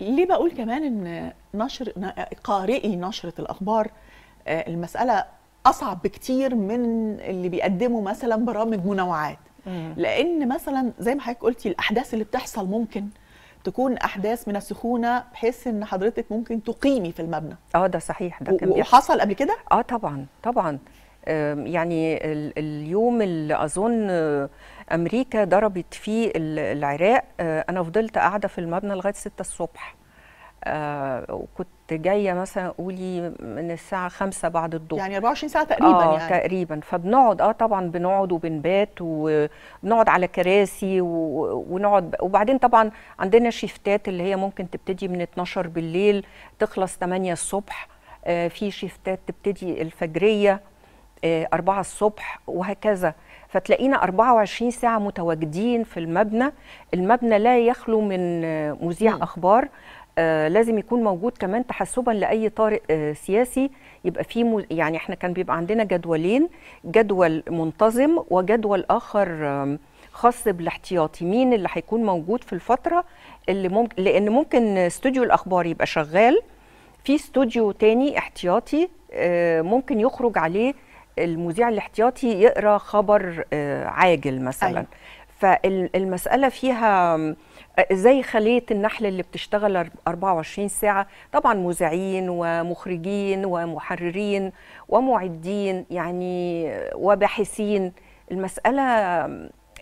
ليه بقول كمان ان نشر قارئي نشره الاخبار آه، المساله اصعب بكتير من اللي بيقدموا مثلا برامج منوعات لان مثلا زي ما حضرتك قلتي الاحداث اللي بتحصل ممكن تكون احداث من السخونه بحيث ان حضرتك ممكن تقيمي في المبنى اه ده صحيح ده كان وحصل قبل كده اه طبعا طبعا يعني اليوم اللي اظن امريكا ضربت فيه العراق آه، انا فضلت قاعده في المبنى لغايه 6 الصبح آه، وكنت جايه مثلا قولي من الساعه 5 بعد الظهر يعني 24 ساعه تقريبا آه يعني تقريبا فبنقعد اه طبعا بنقعد وبنبات وبنقعد على كراسي ونقعد وبعدين طبعا عندنا شيفتات اللي هي ممكن تبتدي من 12 بالليل تخلص 8 الصبح آه في شيفتات تبتدي الفجريه 4 آه، الصبح وهكذا فتلاقينا 24 ساعة متواجدين في المبنى المبنى لا يخلو من مذيع أخبار آه لازم يكون موجود كمان تحسبا لاي طارئ آه سياسي يبقى في مو يعني احنا كان بيبقى عندنا جدولين جدول منتظم وجدول اخر آه خاص بالاحتياطي مين اللي هيكون موجود في الفتره اللي ممكن لان ممكن استوديو الاخبار يبقى شغال في استوديو تاني احتياطي آه، ممكن يخرج عليه المذيع الاحتياطي يقرا خبر آه، عاجل مثلا أيوة. فالمساله فيها آه، زي خليه النحل اللي بتشتغل 24 ساعه طبعا مذيعين ومخرجين ومحررين ومعدين يعني آه، وباحثين المساله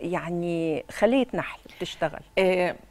يعني خليه نحل بتشتغل